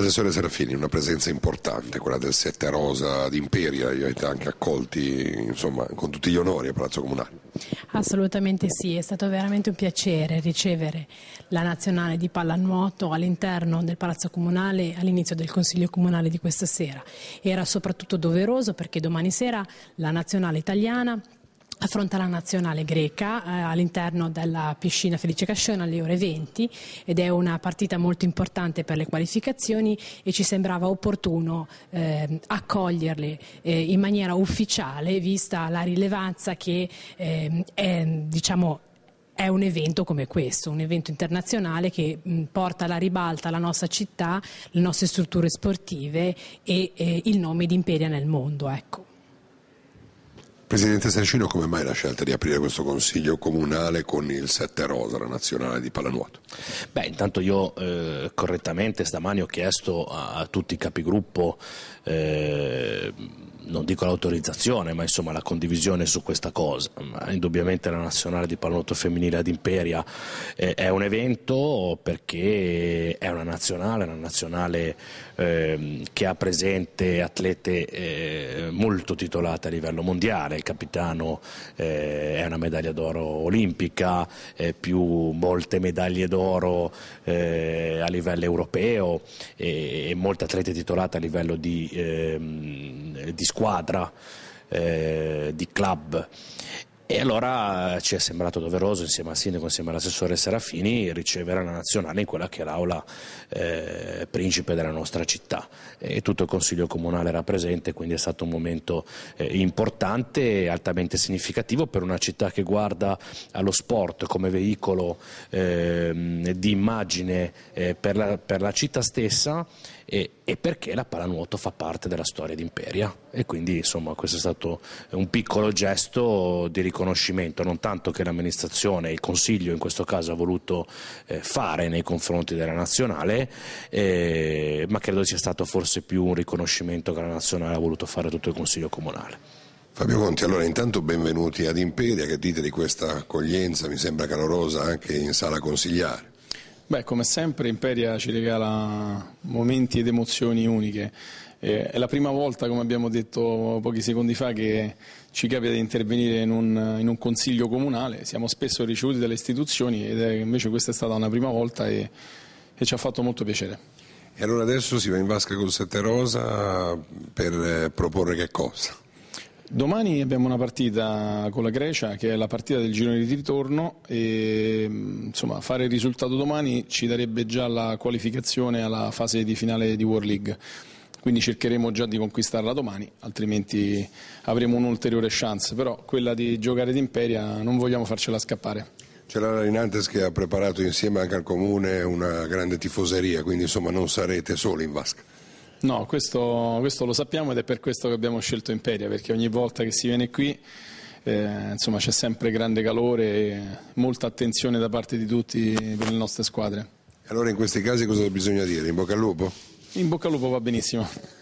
Professore Serafini, una presenza importante, quella del Sette Rosa d'Imperia, avete anche accolti insomma, con tutti gli onori a Palazzo Comunale. Assolutamente sì, è stato veramente un piacere ricevere la nazionale di pallanuoto all'interno del Palazzo Comunale all'inizio del Consiglio Comunale di questa sera. Era soprattutto doveroso perché domani sera la nazionale italiana affronta la nazionale greca eh, all'interno della piscina Felice Cascione alle ore 20 ed è una partita molto importante per le qualificazioni e ci sembrava opportuno eh, accoglierle eh, in maniera ufficiale vista la rilevanza che ehm, è diciamo, è un evento come questo, un evento internazionale che mh, porta alla ribalta la nostra città, le nostre strutture sportive e eh, il nome di Imperia nel mondo. Ecco. Presidente Sancino, come mai la scelta di aprire questo consiglio comunale con il 7 rosa, la nazionale di pallanuoto? Beh, intanto io eh, correttamente stamani ho chiesto a, a tutti i capigruppo eh, non dico l'autorizzazione, ma insomma la condivisione su questa cosa. Indubbiamente la nazionale di pallonotto femminile ad Imperia eh, è un evento perché è una nazionale, una nazionale ehm, che ha presente atlete eh, molto titolate a livello mondiale, il capitano eh, è una medaglia d'oro olimpica, più molte medaglie d'oro a livello europeo e molte atlete titolate a livello di ehm, eh, di squadra, eh, di club. E allora eh, ci è sembrato doveroso, insieme al sindaco, insieme all'assessore Serafini, ricevere la nazionale in quella che è l'aula eh, principe della nostra città. E tutto il Consiglio Comunale era presente, quindi è stato un momento eh, importante e altamente significativo per una città che guarda allo sport come veicolo eh, di immagine eh, per la, per, la, città stessa. E, e perché la pallanuoto fa parte della storia d'Imperia e quindi insomma questo è stato un piccolo gesto di riconoscimento, non tanto che l'amministrazione, il Consiglio in questo caso ha voluto eh, fare nei confronti della nazionale, eh, ma credo sia stato forse più un riconoscimento che la nazionale ha voluto fare a tutto il Consiglio Comunale. Fabio Conti, allora intanto benvenuti ad Imperia, che dite di questa accoglienza, mi sembra calorosa, anche in sala consigliare. Beh, come sempre Imperia ci regala momenti ed emozioni uniche. Eh, è la prima volta, come abbiamo detto pochi secondi fa, che ci capita di intervenire in un, in un consiglio comunale. Siamo spesso ricevuti dalle istituzioni ed è, invece questa è stata una prima volta e, e ci ha fatto molto piacere. E allora adesso si va in vasca con Sette Rosa per eh, proporre che cosa? Domani abbiamo una partita con la Grecia che è la partita del girone di ritorno e insomma, fare il risultato domani ci darebbe già la qualificazione alla fase di finale di World League. Quindi cercheremo già di conquistarla domani, altrimenti avremo un'ulteriore chance, però quella di giocare d'imperia non vogliamo farcela scappare. C'è la Rinantes che ha preparato insieme anche al comune una grande tifoseria, quindi insomma non sarete soli in vasca. No, questo, questo lo sappiamo ed è per questo che abbiamo scelto Imperia, perché ogni volta che si viene qui eh, insomma c'è sempre grande calore e molta attenzione da parte di tutti per le nostre squadre. Allora in questi casi cosa bisogna dire? In bocca al lupo? In bocca al lupo va benissimo.